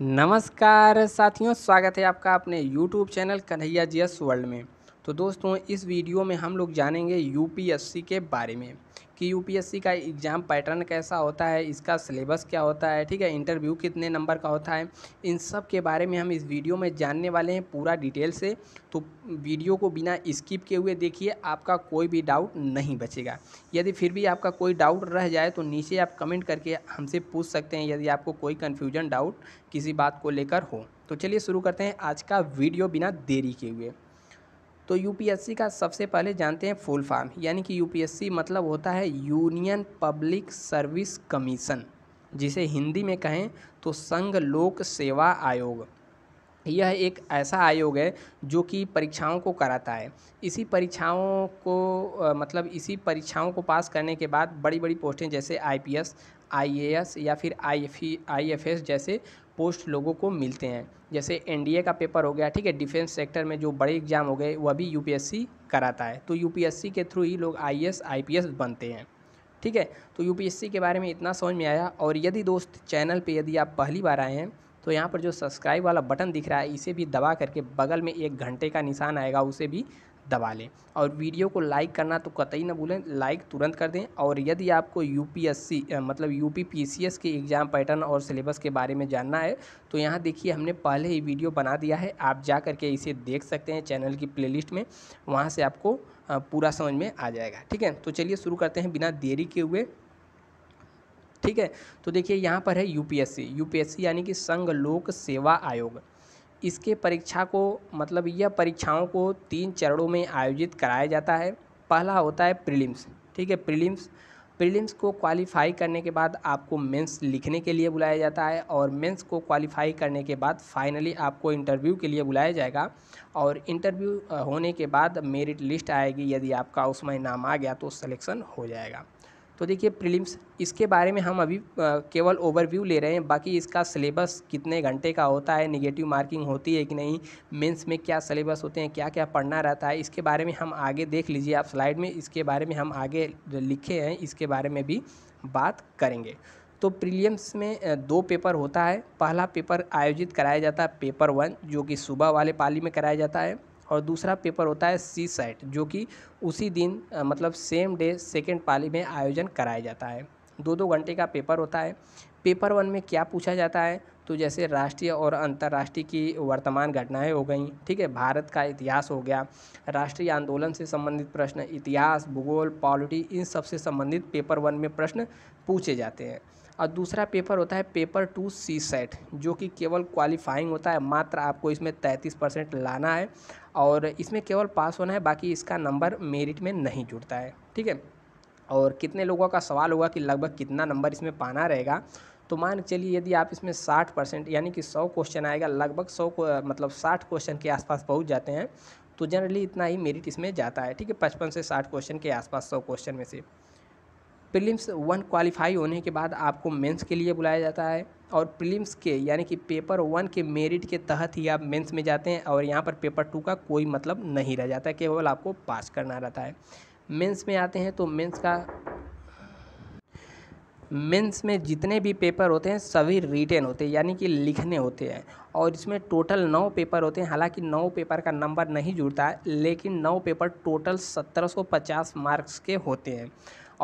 नमस्कार साथियों स्वागत है आपका अपने YouTube channel Kanhaiya G S world में तो दोस्तों इस वीडियो में हम लोग जानेंगे यूपीएससी के बारे में कि यूपीएससी का एग्ज़ाम पैटर्न कैसा होता है इसका सिलेबस क्या होता है ठीक है इंटरव्यू कितने नंबर का होता है इन सब के बारे में हम इस वीडियो में जानने वाले हैं पूरा डिटेल से तो वीडियो को बिना स्किप के हुए देखिए आपका कोई भी डाउट नहीं बचेगा यदि फिर भी आपका कोई डाउट रह जाए तो नीचे आप कमेंट करके हमसे पूछ सकते हैं यदि आपको कोई कन्फ्यूजन डाउट किसी बात को लेकर हो तो चलिए शुरू करते हैं आज का वीडियो बिना देरी के हुए तो यूपीएससी का सबसे पहले जानते हैं फुल फॉर्म यानी कि यूपीएससी मतलब होता है यूनियन पब्लिक सर्विस कमीशन जिसे हिंदी में कहें तो संघ लोक सेवा आयोग यह एक ऐसा आयोग है जो कि परीक्षाओं को कराता है इसी परीक्षाओं को मतलब इसी परीक्षाओं को पास करने के बाद बड़ी बड़ी पोस्टें जैसे आईपीएस आईएएस या फिर आई आईएफएस जैसे पोस्ट लोगों को मिलते हैं जैसे एनडीए का पेपर हो गया ठीक है डिफेंस सेक्टर में जो बड़े एग्जाम हो गए वह भी यूपीएससी कराता है तो यूपीएससी के थ्रू ही लोग आईएएस आईपीएस बनते हैं ठीक है तो यूपीएससी के बारे में इतना समझ में आया और यदि दोस्त चैनल पे यदि आप पहली बार आए हैं तो यहाँ पर जो सब्सक्राइब वाला बटन दिख रहा है इसे भी दबा करके बगल में एक घंटे का निशान आएगा उसे भी दबा लें और वीडियो को लाइक करना तो कतई ना भूलें लाइक तुरंत कर दें और यदि आपको यूपीएससी मतलब यूपीपीसीएस के एग्ज़ाम पैटर्न और सिलेबस के बारे में जानना है तो यहाँ देखिए हमने पहले ही वीडियो बना दिया है आप जा करके इसे देख सकते हैं चैनल की प्ले में वहाँ से आपको पूरा समझ में आ जाएगा ठीक है तो चलिए शुरू करते हैं बिना देरी के हुए ठीक है तो देखिए यहाँ पर है यूपीएससी यूपीएससी यानी कि संघ लोक सेवा आयोग इसके परीक्षा को मतलब यह परीक्षाओं को तीन चरणों में आयोजित कराया जाता है पहला होता है प्रीलिम्स ठीक है प्रीलिम्स प्रीलिम्स को क्वालिफाई करने के बाद आपको मेंस लिखने के लिए बुलाया जाता है और मेंस को क्वालिफाई करने के बाद फाइनली आपको इंटरव्यू के लिए बुलाया जाएगा और इंटरव्यू होने के बाद मेरिट लिस्ट आएगी यदि आपका उसमें नाम आ गया तो सिलेक्शन हो जाएगा तो देखिए प्रीलिम्स इसके बारे में हम अभी केवल ओवरव्यू ले रहे हैं बाकी इसका सिलेबस कितने घंटे का होता है निगेटिव मार्किंग होती है कि नहीं मेंस में क्या सिलेबस होते हैं क्या क्या पढ़ना रहता है इसके बारे में हम आगे देख लीजिए आप स्लाइड में इसके बारे में हम आगे लिखे हैं इसके बारे में भी बात करेंगे तो प्रीलियम्स में दो पेपर होता है पहला पेपर आयोजित कराया जाता है पेपर वन जो कि सुबह वाले पाली में कराया जाता है और दूसरा पेपर होता है सी सेट जो कि उसी दिन मतलब सेम डे सेकेंड पाली में आयोजन कराया जाता है दो दो घंटे का पेपर होता है पेपर वन में क्या पूछा जाता है तो जैसे राष्ट्रीय और अंतर्राष्ट्रीय की वर्तमान घटनाएं हो गई ठीक है भारत का इतिहास हो गया राष्ट्रीय आंदोलन से संबंधित प्रश्न इतिहास भूगोल पॉलिटी इन सब से संबंधित पेपर वन में प्रश्न पूछे जाते हैं और दूसरा पेपर होता है पेपर टू सी सेट जो कि केवल क्वालिफाइंग होता है मात्र आपको इसमें तैंतीस परसेंट लाना है और इसमें केवल पास होना है बाकी इसका नंबर मेरिट में नहीं जुड़ता है ठीक है और कितने लोगों का सवाल होगा कि लगभग कितना नंबर इसमें पाना रहेगा तो मान चलिए यदि आप इसमें 60 परसेंट यानी कि 100 क्वेश्चन आएगा लगभग 100 मतलब 60 क्वेश्चन के आसपास पहुंच जाते हैं तो जनरली इतना ही मेरिट इसमें जाता है ठीक है पचपन से साठ क्वेश्चन के आसपास सौ क्वेश्चन में से प्रीलिम्स वन क्वालिफाई होने के बाद आपको मेंस के लिए बुलाया जाता है और प्रीलिम्स के यानी कि पेपर वन के मेरिट के तहत ही आप मेंस में जाते हैं और यहाँ पर पेपर टू का कोई मतलब नहीं रह जाता केवल आपको पास करना रहता है मेंस में आते हैं तो मेंस का मेंस में जितने भी पेपर होते हैं सभी रिटेन होते हैं यानी कि लिखने होते हैं और इसमें टोटल नौ पेपर होते हैं हालांकि नौ पेपर का नंबर नहीं जुड़ता है लेकिन नौ पेपर टोटल सत्रह सौ पचास मार्क्स के होते हैं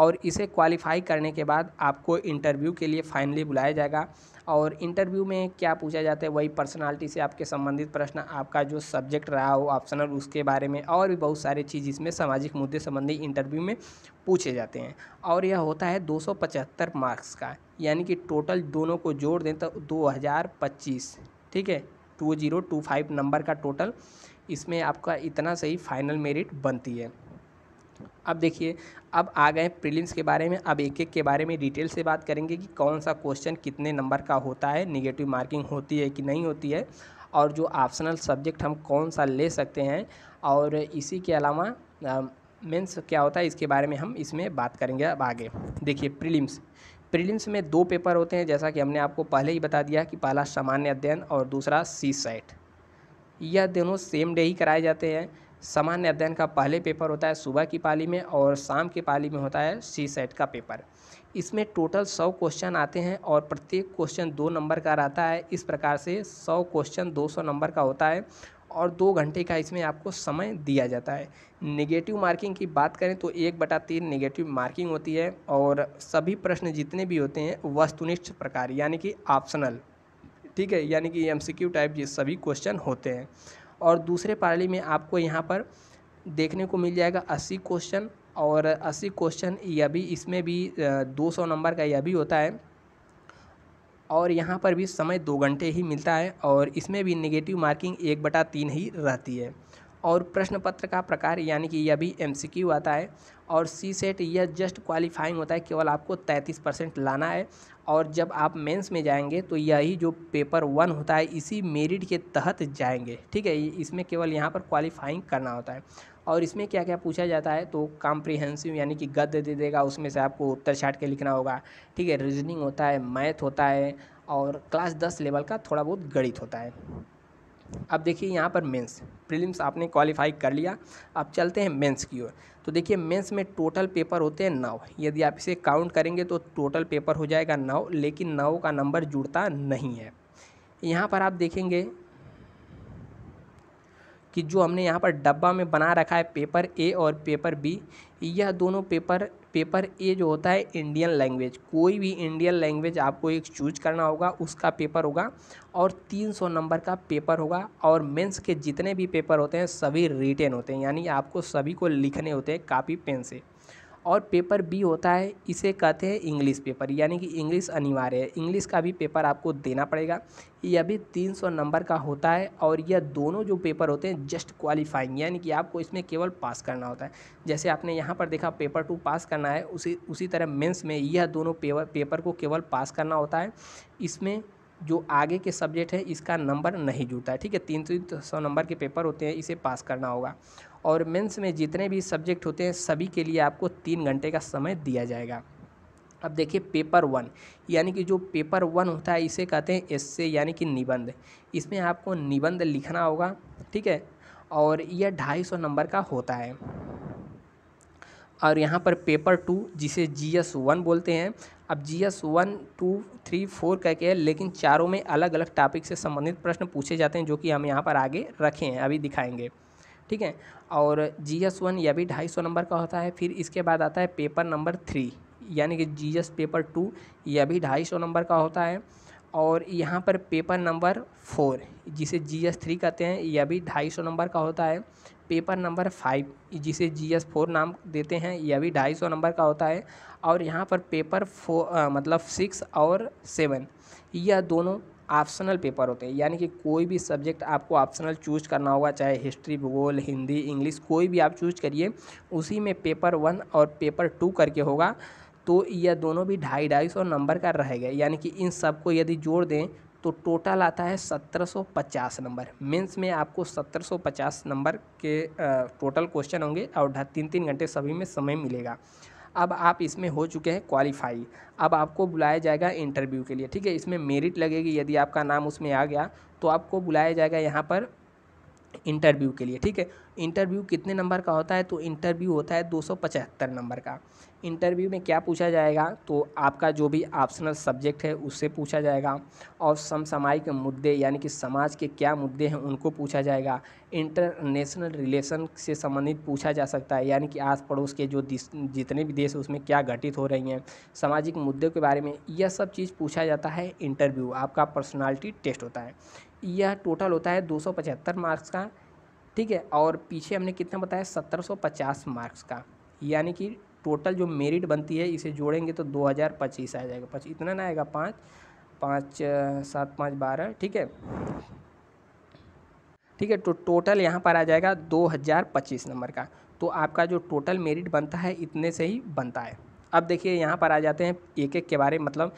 और इसे क्वालिफाई करने के बाद आपको इंटरव्यू के लिए फाइनली बुलाया जाएगा और इंटरव्यू में क्या पूछा जाता है वही पर्सनालिटी से आपके संबंधित प्रश्न आपका जो सब्जेक्ट रहा हो ऑप्शनल उसके बारे में और भी बहुत सारे चीज़ इसमें सामाजिक मुद्दे संबंधी इंटरव्यू में पूछे जाते हैं और यह होता है 275 मार्क्स का यानी कि टोटल दोनों को जोड़ दें तो 2025 ठीक है 2025 नंबर का टोटल इसमें आपका इतना सही फाइनल मेरिट बनती है अब देखिए अब आ गए प्रीलिम्स के बारे में अब एक एक के बारे में डिटेल से बात करेंगे कि कौन सा क्वेश्चन कितने नंबर का होता है निगेटिव मार्किंग होती है कि नहीं होती है और जो ऑप्शनल सब्जेक्ट हम कौन सा ले सकते हैं और इसी के अलावा मेंस क्या होता है इसके बारे में हम इसमें बात करेंगे अब आगे देखिए प्रीलिम्स प्रीलिम्स में दो पेपर होते हैं जैसा कि हमने आपको पहले ही बता दिया कि पहला सामान्य अध्ययन और दूसरा सी सेट यह दोनों सेम डे ही कराए जाते हैं सामान्य अध्ययन का पहले पेपर होता है सुबह की पाली में और शाम की पाली में होता है सी सेट का पेपर इसमें टोटल सौ क्वेश्चन आते हैं और प्रत्येक क्वेश्चन दो नंबर का रहता है इस प्रकार से सौ क्वेश्चन दो सौ नंबर का होता है और दो घंटे का इसमें आपको समय दिया जाता है निगेटिव मार्किंग की बात करें तो एक बटा तीन निगेटिव मार्किंग होती है और सभी प्रश्न जितने भी होते हैं वस्तुनिष्ठ प्रकार यानी कि ऑप्शनल ठीक है यानी कि एम टाइप ये सभी क्वेश्चन होते हैं और दूसरे पाली में आपको यहाँ पर देखने को मिल जाएगा अस्सी क्वेश्चन और अस्सी क्वेश्चन यह भी इसमें भी दो सौ नंबर का यह भी होता है और यहाँ पर भी समय दो घंटे ही मिलता है और इसमें भी निगेटिव मार्किंग एक बटा तीन ही रहती है और प्रश्न पत्र का प्रकार यानी कि यह भी एम आता है और सी सेट यह जस्ट क्वालिफाइंग होता है केवल आपको 33 परसेंट लाना है और जब आप मेंस में जाएंगे तो यही जो पेपर वन होता है इसी मेरिट के तहत जाएंगे ठीक है इसमें केवल यहाँ पर क्वालिफाइंग करना होता है और इसमें क्या क्या पूछा जाता है तो कॉम्प्रिहेंसिव यानी कि गद्य दे देगा उसमें से आपको उत्तर छाट के लिखना होगा ठीक है रीजनिंग होता है मैथ होता है और क्लास दस लेवल का थोड़ा बहुत गणित होता है अब देखिए यहाँ पर मेंस प्रीलिम्स आपने क्वालिफाई कर लिया अब चलते हैं मेंस की ओर तो देखिए मेंस में टोटल पेपर होते हैं नौ यदि आप इसे काउंट करेंगे तो टोटल पेपर हो जाएगा नौ लेकिन नौ का नंबर जुड़ता नहीं है यहाँ पर आप देखेंगे कि जो हमने यहाँ पर डब्बा में बना रखा है पेपर ए और पेपर बी यह दोनों पेपर पेपर ए जो होता है इंडियन लैंग्वेज कोई भी इंडियन लैंग्वेज आपको एक चूज करना होगा उसका पेपर होगा और 300 नंबर का पेपर होगा और मेंस के जितने भी पेपर होते हैं सभी रिटेन होते हैं यानी आपको सभी को लिखने होते हैं कापी पेन से और पेपर बी होता है इसे कहते हैं इंग्लिश पेपर यानी कि इंग्लिश अनिवार्य है इंग्लिश का भी पेपर आपको देना पड़ेगा यह भी 300 नंबर का होता है और यह दोनों जो पेपर होते हैं जस्ट क्वालिफाइंग यानी कि आपको इसमें केवल पास करना होता है जैसे आपने यहाँ पर देखा पेपर टू पास करना है उसी उसी तरह मेन्स में यह दोनों पेपर पेपर को केवल पास करना होता है इसमें जो आगे के सब्जेक्ट है इसका नंबर नहीं जुड़ता है ठीक है तीन तीन सौ नंबर के पेपर होते हैं इसे पास करना होगा और मेंस में जितने भी सब्जेक्ट होते हैं सभी के लिए आपको तीन घंटे का समय दिया जाएगा अब देखिए पेपर वन यानी कि जो पेपर वन होता है इसे कहते हैं एस्से यानी कि निबंध इसमें आपको निबंध लिखना होगा ठीक है और यह ढाई सौ नंबर का होता है और यहाँ पर पेपर टू जिसे जी एस वन बोलते हैं अब G S one two three four कह है लेकिन चारों में अलग अलग टॉपिक से संबंधित प्रश्न पूछे जाते हैं जो कि हम यहाँ पर आगे रखे हैं अभी दिखाएंगे ठीक है और जी एस वन यह भी ढाई सौ नंबर का होता है फिर इसके बाद आता है पेपर नंबर थ्री यानी कि जी एस पेपर टू यह भी ढाई सौ नंबर का होता है और यहाँ पर पेपर नंबर फोर जिसे जी एस थ्री कहते हैं यह भी ढाई सौ नंबर का होता है पेपर नंबर फाइव जिसे जी एस फोर नाम देते हैं यह भी ढाई सौ नंबर का होता है और यहाँ पर पेपर फो मतलब सिक्स और सेवन यह दोनों ऑप्शनल पेपर होते हैं यानी कि कोई भी सब्जेक्ट आपको ऑप्शनल चूज करना होगा चाहे हिस्ट्री भूगोल हिंदी इंग्लिश कोई भी आप चूज करिए उसी में पेपर वन और पेपर टू करके होगा तो यह दोनों भी ढाई ढाई सौ नंबर का रहेगा यानी कि इन सब को यदि जोड़ दें तो टोटल आता है 1750 नंबर मेंस में आपको 1750 नंबर के टोटल क्वेश्चन होंगे और तीन तीन घंटे सभी में समय मिलेगा अब आप इसमें हो चुके हैं क्वालिफाई अब आपको बुलाया जाएगा इंटरव्यू के लिए ठीक है इसमें मेरिट लगेगी यदि आपका नाम उसमें आ गया तो आपको बुलाया जाएगा यहाँ पर इंटरव्यू के लिए ठीक है इंटरव्यू कितने नंबर का होता है तो इंटरव्यू होता है दो नंबर का इंटरव्यू में क्या पूछा जाएगा तो आपका जो भी ऑप्शनल सब्जेक्ट है उससे पूछा जाएगा और समसामयिक मुद्दे यानी कि समाज के क्या मुद्दे हैं उनको पूछा जाएगा इंटरनेशनल रिलेशन से संबंधित पूछा जा सकता है यानी कि आस पड़ोस के जो जितने भी देश उसमें क्या घटित हो रही हैं सामाजिक मुद्दे के बारे में यह सब चीज़ पूछा जाता है इंटरव्यू आपका पर्सनैलिटी टेस्ट होता है यह टोटल होता है दो मार्क्स का ठीक है और पीछे हमने कितना बताया सत्रह मार्क्स का यानी कि टोटल जो मेरिट बनती है इसे जोड़ेंगे तो दो हज़ार पच्चीस आ जाएगा पच्चीस इतना ना आएगा पाँच पाँच सात पाँच बारह ठीक है ठीक है तो टोटल यहाँ पर आ जाएगा दो हज़ार पच्चीस नंबर का तो आपका जो टोटल मेरिट बनता है इतने से ही बनता है अब देखिए यहाँ पर आ जाते हैं एक एक के बारे मतलब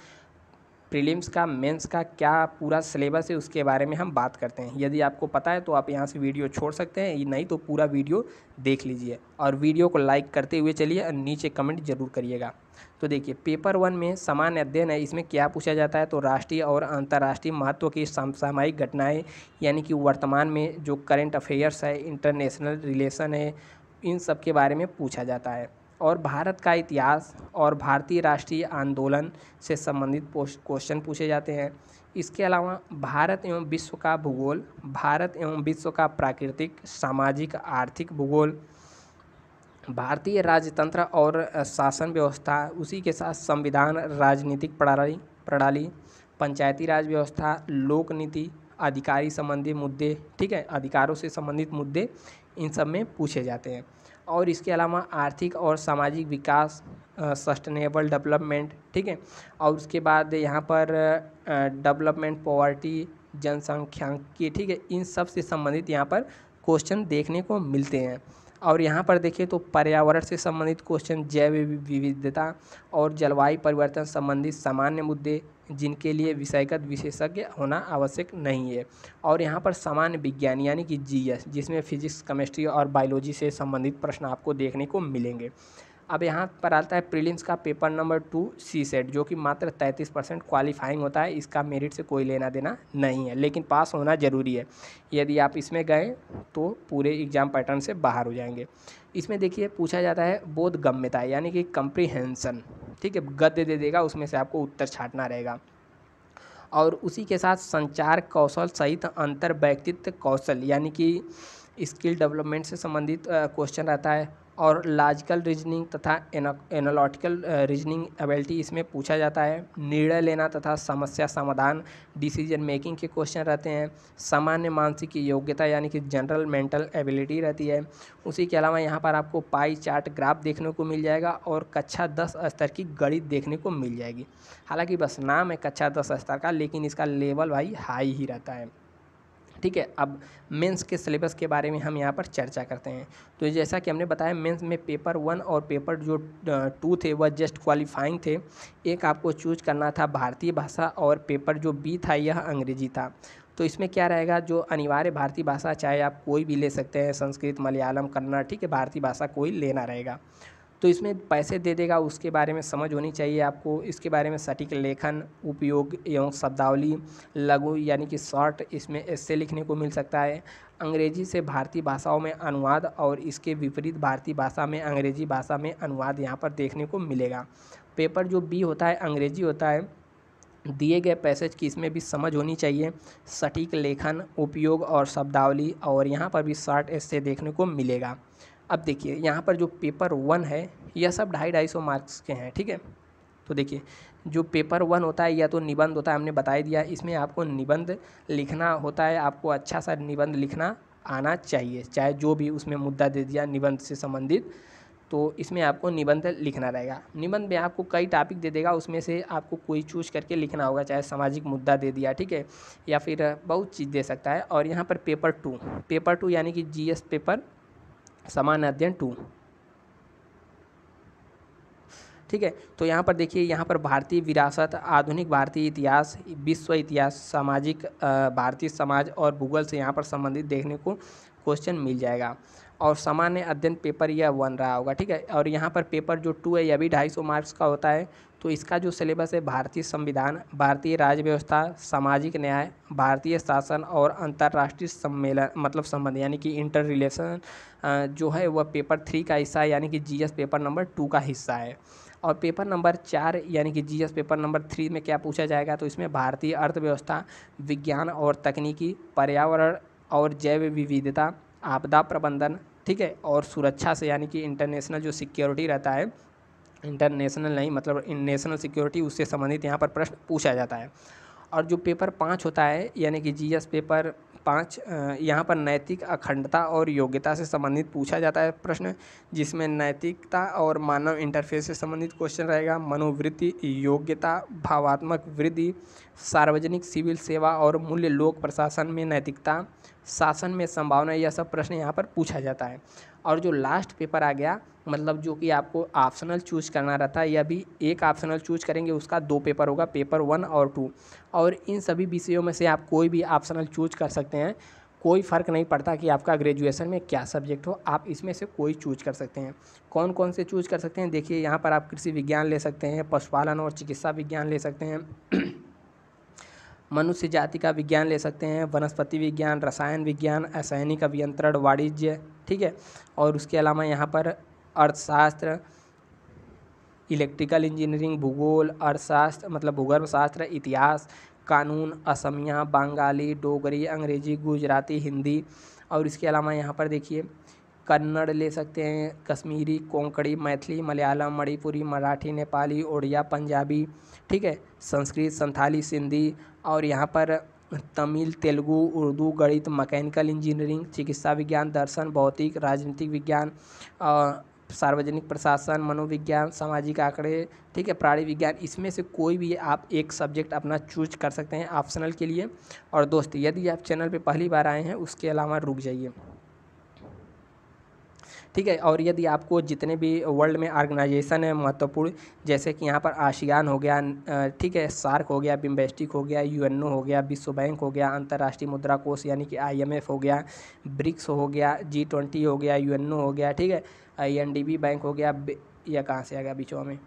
प्रीलिम्स का मेंस का क्या पूरा सिलेबस है उसके बारे में हम बात करते हैं यदि आपको पता है तो आप यहाँ से वीडियो छोड़ सकते हैं नहीं तो पूरा वीडियो देख लीजिए और वीडियो को लाइक करते हुए चलिए और नीचे कमेंट जरूर करिएगा तो देखिए पेपर वन में सामान्य अध्ययन है इसमें क्या पूछा जाता है तो राष्ट्रीय और अंतर्राष्ट्रीय महत्व की सामसामायिक घटनाएँ यानी कि वर्तमान में जो करेंट अफेयर्स है इंटरनेशनल रिलेशन है इन सब के बारे में पूछा जाता है और भारत का इतिहास और भारतीय राष्ट्रीय आंदोलन से संबंधित क्वेश्चन पूछे जाते हैं इसके अलावा भारत एवं विश्व का भूगोल भारत एवं विश्व का प्राकृतिक सामाजिक आर्थिक भूगोल भारतीय राजतंत्र और शासन व्यवस्था उसी के साथ संविधान राजनीतिक प्रणाली प्रणाली पंचायती राज व्यवस्था लोक नीति अधिकारी संबंधी मुद्दे ठीक है अधिकारों से संबंधित मुद्दे इन सब में पूछे जाते हैं और इसके अलावा आर्थिक और सामाजिक विकास सस्टेनेबल डेवलपमेंट ठीक है और उसके बाद यहाँ पर डेवलपमेंट पॉवर्टी की ठीक है इन सब से संबंधित यहाँ पर क्वेश्चन देखने को मिलते हैं और यहाँ पर देखिए तो पर्यावरण से संबंधित क्वेश्चन जैव विविधता और जलवायु परिवर्तन संबंधित सामान्य मुद्दे जिनके लिए विषयगत विशेषज्ञ होना आवश्यक नहीं है और यहाँ पर सामान्य विज्ञान यानी कि जीएस जिसमें फिजिक्स केमिस्ट्री और बायोलॉजी से संबंधित प्रश्न आपको देखने को मिलेंगे अब यहाँ पर आता है प्रीलिम्स का paper number two CSAT जो कि मात्र 33 परसेंट क्वालिफाइंग होता है इसका मेरिट से कोई लेना देना नहीं है लेकिन पास होना ज़रूरी है यदि आप इसमें गए तो पूरे एग्ज़ाम पैटर्न से बाहर हो जाएंगे इसमें देखिए पूछा जाता है बोध गम्यता यानी कि कंप्रीहेंसन ठीक है गद्य दे देगा उसमें से आपको उत्तर छाटना रहेगा और उसी के साथ संचार कौशल सहित अंतर व्यक्तित्व कौशल यानी कि स्किल डेवलपमेंट से संबंधित क्वेश्चन रहता है और लॉजिकल रीजनिंग तथा एनालॉटिकल रीजनिंग एबिलिटी इसमें पूछा जाता है निर्णय लेना तथा समस्या समाधान डिसीजन मेकिंग के क्वेश्चन रहते हैं सामान्य मानसिक योग्यता यानी कि जनरल मेंटल एबिलिटी रहती है उसी के अलावा यहाँ पर आपको पाई चार्ट ग्राफ देखने को मिल जाएगा और कक्षा दस स्तर की गणित देखने को मिल जाएगी हालाँकि बस नाम है कक्षा दस स्तर का लेकिन इसका लेवल भाई हाई ही रहता है ठीक है अब मेंस के सिलेबस के बारे में हम यहाँ पर चर्चा करते हैं तो जैसा कि हमने बताया मेंस में पेपर वन और पेपर जो टू थे वह जस्ट क्वालिफाइंग थे एक आपको चूज करना था भारतीय भाषा और पेपर जो बी था यह अंग्रेजी था तो इसमें क्या रहेगा जो अनिवार्य भारतीय भाषा चाहे आप कोई भी ले सकते हैं संस्कृत मलयालम कन्नड़ ठीक है भारतीय भाषा कोई लेना रहेगा तो इसमें पैसे दे देगा उसके बारे में समझ होनी चाहिए आपको इसके बारे में सटीक लेखन उपयोग एवं शब्दावली लघु यानी कि शॉर्ट इसमें इससे लिखने को मिल सकता है अंग्रेजी से भारतीय भाषाओं में अनुवाद और इसके विपरीत भारतीय भाषा में अंग्रेजी भाषा में अनुवाद यहाँ पर देखने को मिलेगा पेपर जो बी होता है अंग्रेजी होता है दिए गए पैसेज की इसमें भी समझ होनी चाहिए सटीक लेखन उपयोग और शब्दावली और यहाँ पर भी शॉर्ट ऐसे देखने को मिलेगा अब देखिए यहाँ पर जो पेपर वन है यह सब ढाई ढाई सौ मार्क्स के हैं ठीक है तो देखिए जो पेपर वन होता है या तो निबंध होता है हमने बता दिया इसमें आपको निबंध लिखना होता है आपको अच्छा सा निबंध लिखना आना चाहिए चाहे जो भी उसमें मुद्दा दे दिया निबंध से संबंधित तो इसमें आपको निबंध लिखना रहेगा निबंध में आपको कई टॉपिक दे देगा उसमें से आपको कोई चूज करके लिखना होगा चाहे सामाजिक मुद्दा दे दिया ठीक है या फिर बहुत चीज़ दे सकता है और यहाँ पर पेपर टू पेपर टू यानी कि जीएस पेपर समान अध्ययन टू ठीक है तो यहाँ पर देखिए यहाँ पर भारतीय विरासत आधुनिक भारतीय इतिहास विश्व इतिहास सामाजिक भारतीय समाज और भूगोल से यहाँ पर संबंधित देखने को क्वेश्चन मिल जाएगा और सामान्य अध्ययन पेपर यह वन रहा होगा ठीक है और यहाँ पर पेपर जो टू है यह भी ढाई सौ मार्क्स का होता है तो इसका जो सिलेबस है भारतीय संविधान भारतीय राज्य व्यवस्था सामाजिक न्याय भारतीय शासन और अंतर्राष्ट्रीय सम्मेलन मतलब संबंध यानी कि इंटर रिलेशन जो है वह पेपर थ्री का हिस्सा है यानी कि जीएस पेपर नंबर टू का हिस्सा है और पेपर नंबर चार यानी कि जीएस पेपर नंबर थ्री में क्या पूछा जाएगा तो इसमें भारतीय अर्थव्यवस्था विज्ञान और तकनीकी पर्यावरण और जैव विविधता आपदा प्रबंधन ठीक है और सुरक्षा से यानी कि इंटरनेशनल जो सिक्योरिटी रहता है इंटरनेशनल नहीं मतलब नेशनल सिक्योरिटी उससे संबंधित यहाँ पर प्रश्न पूछा जाता है और जो पेपर पाँच होता है यानी कि जी पेपर पाँच यहाँ पर नैतिक अखंडता और योग्यता से संबंधित पूछा जाता है प्रश्न जिसमें नैतिकता और मानव इंटरफेस से संबंधित क्वेश्चन रहेगा मनोवृत्ति योग्यता भावात्मक वृद्धि सार्वजनिक सिविल सेवा और मूल्य लोक प्रशासन में नैतिकता शासन में संभावना यह सब प्रश्न यहाँ पर पूछा जाता है और जो लास्ट पेपर आ गया मतलब जो कि आपको ऑप्शनल चूज करना रहता है यह भी एक ऑप्शनल चूज करेंगे उसका दो पेपर होगा पेपर वन और टू और इन सभी विषयों में से आप कोई भी ऑप्शनल चूज कर सकते हैं कोई फ़र्क नहीं पड़ता कि आपका ग्रेजुएशन में क्या सब्जेक्ट हो आप इसमें से कोई चूज कर सकते हैं कौन कौन से चूज कर सकते हैं देखिए यहाँ पर आप कृषि विज्ञान ले सकते हैं पशुपालन और चिकित्सा विज्ञान ले सकते हैं मनुष्य जाति का विज्ञान ले सकते हैं वनस्पति विज्ञान रसायन विज्ञान असैनिक अभियंत्रण वाणिज्य ठीक है और उसके अलावा यहाँ पर अर्थशास्त्र इलेक्ट्रिकल इंजीनियरिंग भूगोल अर्थशास्त्र मतलब भूगर्भशास्त्र इतिहास कानून असमिया बंगाली डोगरी अंग्रेजी गुजराती हिंदी और इसके अलावा यहाँ पर देखिए कन्नड़ ले सकते हैं कश्मीरी कोंकणी मैथिली मलयालम मणिपुरी मराठी नेपाली उड़िया पंजाबी ठीक है संस्कृत संथाली सिंधी और यहाँ पर तमिल तेलुगू उर्दू गणित मैकेनिकल इंजीनियरिंग चिकित्सा विज्ञान दर्शन भौतिक राजनीतिक विज्ञान सार्वजनिक प्रशासन मनोविज्ञान सामाजिक आंकड़े ठीक है प्राणी विज्ञान इसमें से कोई भी आप एक सब्जेक्ट अपना चूज कर सकते हैं ऑप्शनल के लिए और दोस्त यदि आप चैनल पर पहली बार आए हैं उसके अलावा रुक जाइए ठीक है और यदि आपको जितने भी वर्ल्ड में ऑर्गेनाइजेशन है महत्वपूर्ण जैसे कि यहाँ पर आशियान हो गया ठीक है सार्क हो गया बिम्बेस्टिक हो गया यूएनओ हो गया विश्व बैंक हो गया अंतर्राष्ट्रीय मुद्रा कोष यानी कि आईएमएफ हो गया ब्रिक्स हो गया जी ट्वेंटी हो गया यूएनओ हो गया ठीक है आई बैंक हो गया यह कहाँ से आ गया बीचों में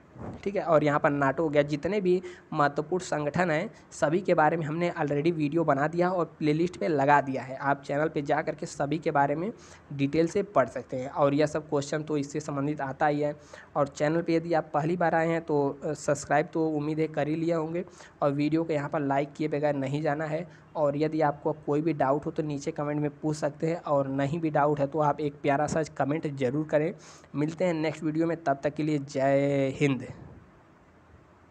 ठीक है और यहाँ पर नाटो हो गया जितने भी महत्वपूर्ण संगठन हैं सभी के बारे में हमने ऑलरेडी वीडियो बना दिया और प्लेलिस्ट पे लगा दिया है आप चैनल पे जा करके सभी के बारे में डिटेल से पढ़ सकते हैं और यह सब क्वेश्चन तो इससे संबंधित आता ही है और चैनल पे यदि आप पहली बार आए हैं तो सब्सक्राइब तो उम्मीद है कर ही लिए होंगे और वीडियो को यहाँ पर लाइक किए बगैर नहीं जाना है और यदि आपको कोई भी डाउट हो तो नीचे कमेंट में पूछ सकते हैं और नहीं भी डाउट है तो आप एक प्यारा सा कमेंट ज़रूर करें मिलते हैं नेक्स्ट वीडियो में तब तक के लिए जय हिंद